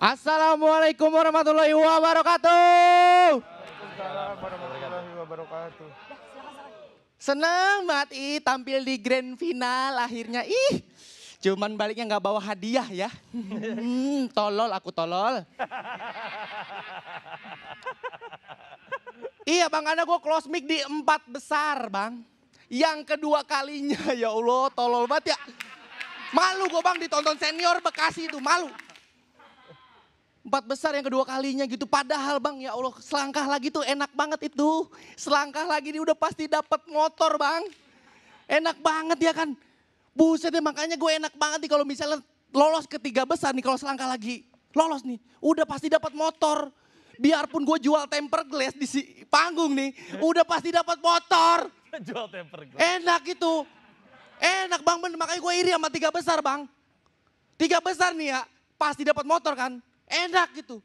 Assalamualaikum warahmatullahi wabarakatuh. Waalaikumsalam warahmatullahi wabarakatuh. Senang banget ih tampil di grand final akhirnya ih. Cuman baliknya nggak bawa hadiah ya. Hmm, tolol aku tolol. iya bang, karena gue close mic di empat besar bang. Yang kedua kalinya ya Allah tolol banget ya. Malu gue bang ditonton senior Bekasi itu malu. Empat besar yang kedua kalinya gitu. Padahal bang ya Allah selangkah lagi tuh enak banget itu. Selangkah lagi nih udah pasti dapat motor bang. Enak banget ya kan. Buset ya makanya gue enak banget nih kalau misalnya lolos ke tiga besar nih kalau selangkah lagi. Lolos nih. Udah pasti dapat motor. Biarpun gue jual temper glass di si panggung nih. Udah pasti dapat motor. jual temper glass. Enak itu. Enak bang, makanya gue iri sama tiga besar bang. Tiga besar nih ya, pasti dapat motor kan enak gitu.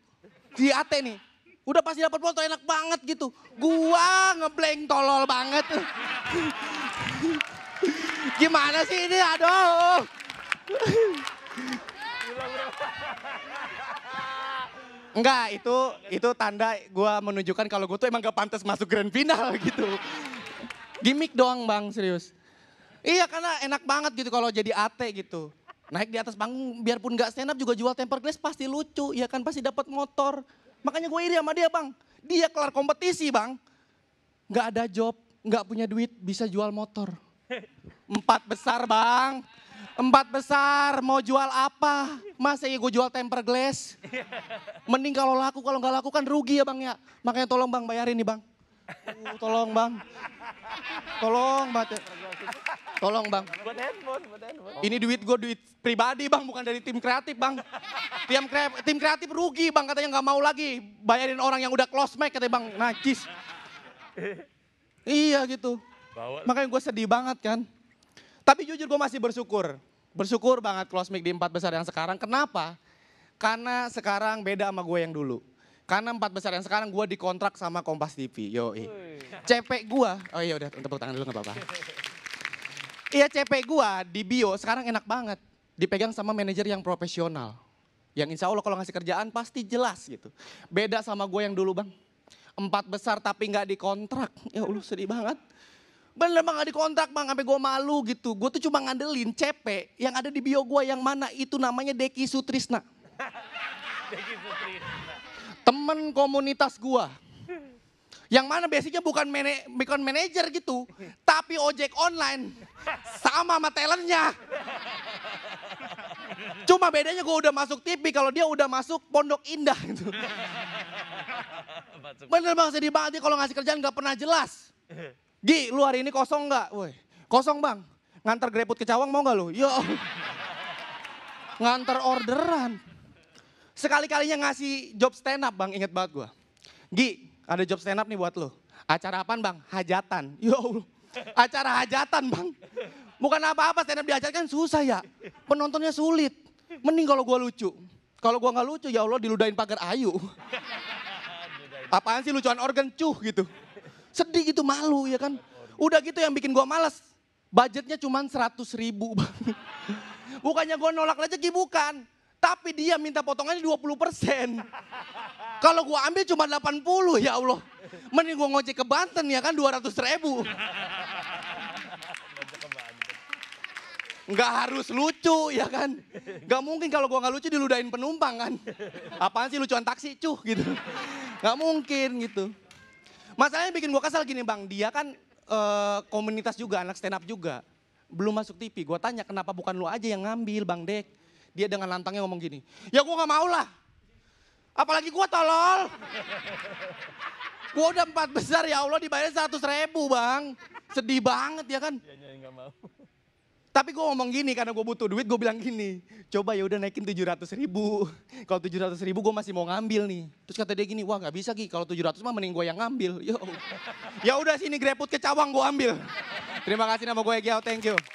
Di ate nih, udah pasti dapat foto enak banget gitu. Gua ngeblank tolol banget. Gimana sih ini? Aduh. Enggak, itu itu tanda gue menunjukkan kalau gue tuh emang gak pantas masuk grand final gitu. Gimik doang bang, serius. Iya karena enak banget gitu kalau jadi ate gitu. Naik di atas panggung biarpun gak stand up juga jual temper glass pasti lucu, ya kan pasti dapat motor. Makanya gue iri sama dia bang. Dia kelar kompetisi bang. Gak ada job, gak punya duit bisa jual motor. Empat besar bang. Empat besar, mau jual apa? Masa ya gue jual temper glass? Mending kalau laku, kalau gak laku kan rugi ya bang ya. Makanya tolong bang bayarin nih bang. Uh, tolong bang. Tolong bang. Tolong bang. Ini duit gue duit pribadi bang, bukan dari tim kreatif bang. Tim kreatif, tim kreatif rugi bang katanya nggak mau lagi bayarin orang yang udah close mic katanya bang najis. iya gitu. Makanya gue sedih banget kan. Tapi jujur gue masih bersyukur. Bersyukur banget close mic di empat besar yang sekarang. Kenapa? Karena sekarang beda sama gue yang dulu. Karena empat besar yang sekarang gue dikontrak sama Kompas TV. Yo, eh, CP gue, oh iya udah tepuk tangan dulu nggak apa-apa. Iya CP gue di bio sekarang enak banget. Dipegang sama manajer yang profesional. Yang insya Allah kalau ngasih kerjaan pasti jelas gitu. Beda sama gue yang dulu bang. Empat besar tapi nggak dikontrak. Ya Allah sedih banget bener bang gak dikontrak bang sampai gue malu gitu. Gue tuh cuma ngandelin CP yang ada di bio gue yang mana itu namanya Deki Sutrisna. Temen komunitas gua. Yang mana basicnya bukan mana, bukan manajer gitu, tapi ojek online sama sama talentnya. Cuma bedanya gue udah masuk TV, kalau dia udah masuk Pondok Indah gitu. Bener bang, sedih banget dia kalau ngasih kerjaan gak pernah jelas. Gi, lu hari ini kosong gak? Woi, kosong bang. Ngantar greput ke Cawang mau gak lu? Yo. Ngantar orderan sekali-kalinya ngasih job stand up bang, inget banget gue. Gi, ada job stand up nih buat lo. Acara apaan bang? Hajatan. Ya acara hajatan bang. Bukan apa-apa stand up di kan susah ya. Penontonnya sulit. Mending kalau gue lucu. Kalau gue nggak lucu ya Allah diludahin pagar ayu. Apaan sih lucuan organ cuh gitu. Sedih gitu malu ya kan. Udah gitu yang bikin gue males. Budgetnya cuma 100 ribu bang. Bukannya gue nolak rezeki bukan tapi dia minta potongannya 20 persen. Kalau gue ambil cuma 80 ya Allah. Mending gue ngojek ke Banten ya kan 200 ribu. Nggak harus lucu ya kan. Nggak mungkin kalau gue nggak lucu diludahin penumpang kan. Apaan sih lucuan taksi cuh gitu. Nggak mungkin gitu. Masalahnya bikin gue kesal gini bang, dia kan uh, komunitas juga, anak stand up juga. Belum masuk TV, gue tanya kenapa bukan lu aja yang ngambil Bang Dek dia dengan lantangnya ngomong gini, ya gue gak mau lah. Apalagi gue tolol. Gue udah empat besar ya Allah dibayar seratus ribu bang. Sedih banget ya kan. Tapi gue ngomong gini karena gue butuh duit, gue bilang gini, coba ya udah naikin tujuh ratus ribu. Kalau tujuh ratus ribu gue masih mau ngambil nih. Terus kata dia gini, wah gak bisa Ki, kalau tujuh ratus mah mending gue yang ngambil. ya udah sini greput ke cawang gue ambil. Terima kasih nama gue Giao, thank you.